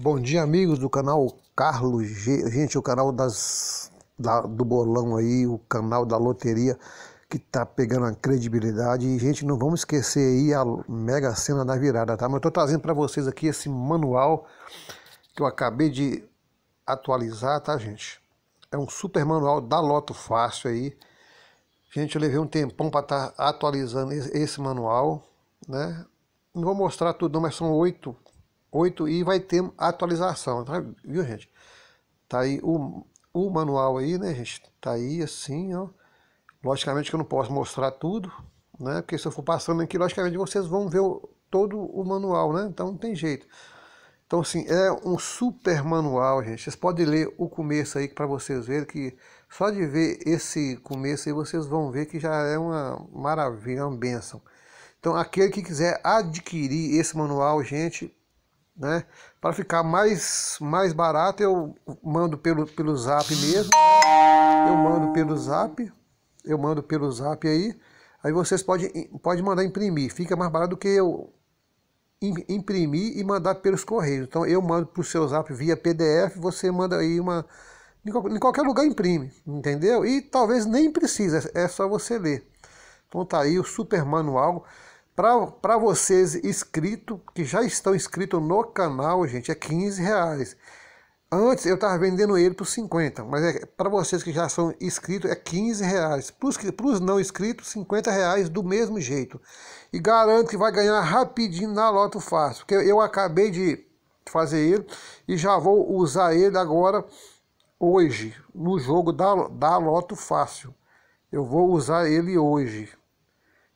Bom dia, amigos do canal Carlos G. Gente, o canal das, da, do bolão aí, o canal da loteria que tá pegando a credibilidade. E, gente, não vamos esquecer aí a mega cena da virada, tá? Mas eu tô trazendo para vocês aqui esse manual que eu acabei de atualizar, tá, gente? É um super manual da Loto Fácil aí. Gente, eu levei um tempão para estar tá atualizando esse manual, né? Não vou mostrar tudo, não, mas são oito 8 e vai ter atualização, tá? viu gente? Tá aí o, o manual aí, né gente? Tá aí assim, ó. Logicamente que eu não posso mostrar tudo, né? Porque se eu for passando aqui, logicamente vocês vão ver o, todo o manual, né? Então não tem jeito. Então assim, é um super manual, gente. Vocês podem ler o começo aí para vocês verem que só de ver esse começo aí vocês vão ver que já é uma maravilha, é uma bênção Então aquele que quiser adquirir esse manual, gente, né? Para ficar mais, mais barato, eu mando pelo, pelo zap mesmo. Eu mando pelo zap. Eu mando pelo zap aí. Aí vocês podem pode mandar imprimir. Fica mais barato do que eu imprimir e mandar pelos correios. Então eu mando para o seu zap via PDF. Você manda aí uma. Em qualquer lugar imprime, entendeu? E talvez nem precisa, é, é só você ler. Então tá aí o super manual para vocês inscrito, que já estão inscritos no canal, gente, é 15 reais. Antes eu estava vendendo ele por 50, mas é, para vocês que já são inscritos é 15 reais. Para os não inscritos, 50 reais do mesmo jeito. E garanto que vai ganhar rapidinho na Loto Fácil, porque eu acabei de fazer ele e já vou usar ele agora, hoje, no jogo da, da Loto Fácil. Eu vou usar ele hoje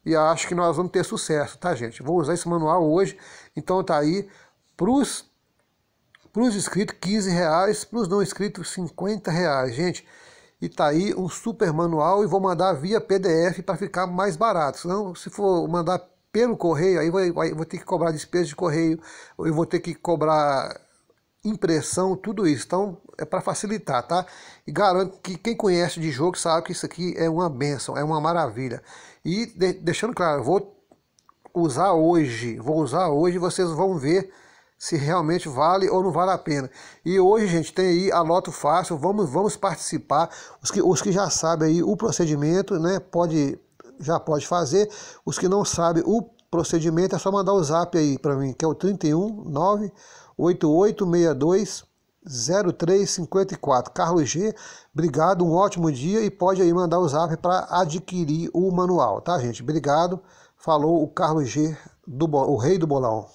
e acho que nós vamos ter sucesso, tá, gente? Vou usar esse manual hoje, então tá aí pros para os inscritos 15 reais, para os não inscritos 50 reais, gente. E tá aí um super manual e vou mandar via PDF para ficar mais barato. Senão, se for mandar pelo correio, aí vou, aí vou ter que cobrar despesa de correio, eu vou ter que cobrar impressão, tudo isso. Então é para facilitar, tá? E garanto que quem conhece de jogo sabe que isso aqui é uma benção, é uma maravilha. E de, deixando claro, vou usar hoje, vou usar hoje, vocês vão ver se realmente vale ou não vale a pena. E hoje, gente, tem aí a Loto Fácil, vamos, vamos participar. Os que, os que já sabem aí o procedimento, né, pode já pode fazer. Os que não sabem o procedimento é só mandar o zap aí para mim, que é o 31 98862 0354. Carlos G, obrigado, um ótimo dia e pode aí mandar o zap para adquirir o manual, tá, gente? Obrigado. Falou o Carlos G, do, o rei do bolão.